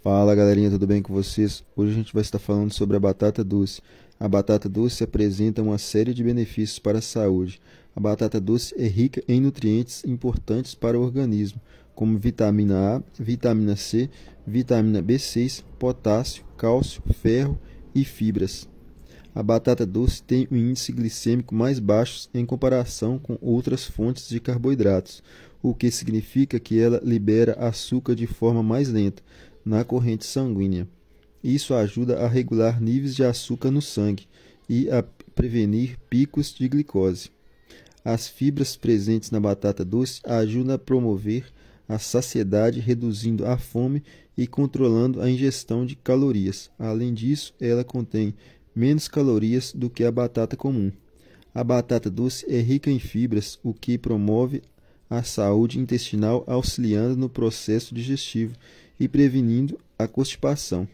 Fala galerinha, tudo bem com vocês? Hoje a gente vai estar falando sobre a batata doce. A batata doce apresenta uma série de benefícios para a saúde. A batata doce é rica em nutrientes importantes para o organismo, como vitamina A, vitamina C, vitamina B6, potássio, cálcio, ferro e fibras. A batata doce tem um índice glicêmico mais baixo em comparação com outras fontes de carboidratos, o que significa que ela libera açúcar de forma mais lenta na corrente sanguínea. Isso ajuda a regular níveis de açúcar no sangue e a prevenir picos de glicose. As fibras presentes na batata doce ajudam a promover a saciedade, reduzindo a fome e controlando a ingestão de calorias. Além disso, ela contém menos calorias do que a batata comum. A batata doce é rica em fibras, o que promove a saúde intestinal, auxiliando no processo digestivo e prevenindo a constipação.